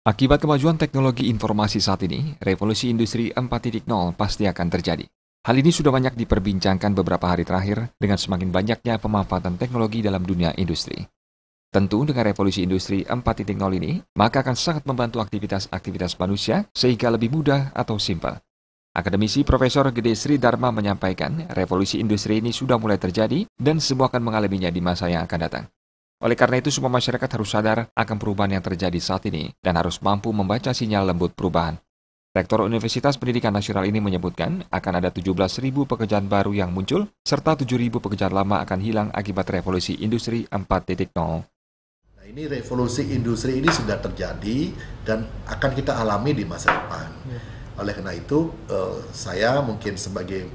Akibat kemajuan teknologi informasi saat ini, revolusi industri 4.0 pasti akan terjadi. Hal ini sudah banyak diperbincangkan beberapa hari terakhir dengan semakin banyaknya pemanfaatan teknologi dalam dunia industri. Tentu dengan revolusi industri 4.0 ini, maka akan sangat membantu aktivitas-aktivitas manusia sehingga lebih mudah atau simpel. Akademisi Profesor Gede Sri Dharma menyampaikan, revolusi industri ini sudah mulai terjadi dan semua akan mengalaminya di masa yang akan datang. Oleh karena itu, semua masyarakat harus sadar akan perubahan yang terjadi saat ini dan harus mampu membaca sinyal lembut perubahan. Rektor Universitas Pendidikan Nasional ini menyebutkan akan ada 17.000 pekerjaan baru yang muncul, serta 7.000 pekerjaan lama akan hilang akibat revolusi industri 4.0. Nah, ini revolusi industri ini sudah terjadi dan akan kita alami di masa depan. Ya. Oleh karena itu, eh, saya mungkin sebagai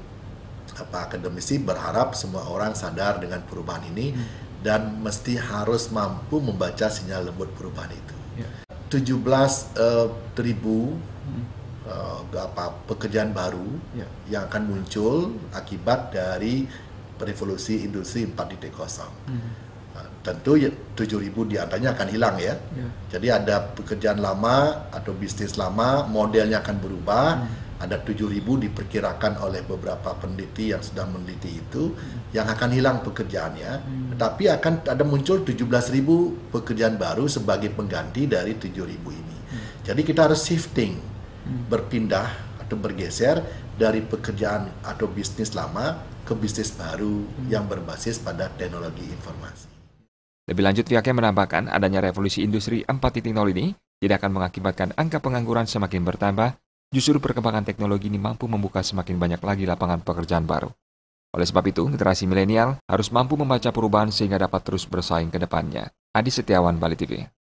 apa akademisi berharap semua orang sadar dengan perubahan ini. Hmm dan mesti harus mampu membaca sinyal lembut perubahan itu. Ya. Tujuh belas uh, ribu uh, apa pekerjaan baru yeah. yang akan muncul akibat dari revolusi industri 4.0. Mm -hmm. Uh, tentu ya, ribu diantaranya akan hilang ya. Yeah. Jadi ada pekerjaan lama atau bisnis lama, modelnya akan berubah. -hmm ada 7.000 diperkirakan oleh beberapa peneliti yang sedang meneliti itu hmm. yang akan hilang pekerjaannya hmm. tetapi akan ada muncul 17.000 pekerjaan baru sebagai pengganti dari 7.000 ini. Hmm. Jadi kita harus shifting, hmm. berpindah atau bergeser dari pekerjaan atau bisnis lama ke bisnis baru hmm. yang berbasis pada teknologi informasi. Lebih lanjut pihaknya menambahkan adanya revolusi industri 4.0 ini tidak akan mengakibatkan angka pengangguran semakin bertambah justru perkembangan teknologi ini mampu membuka semakin banyak lagi lapangan pekerjaan baru. Oleh sebab itu, generasi milenial harus mampu membaca perubahan sehingga dapat terus bersaing ke depannya. Adi Setiawan, Bali TV.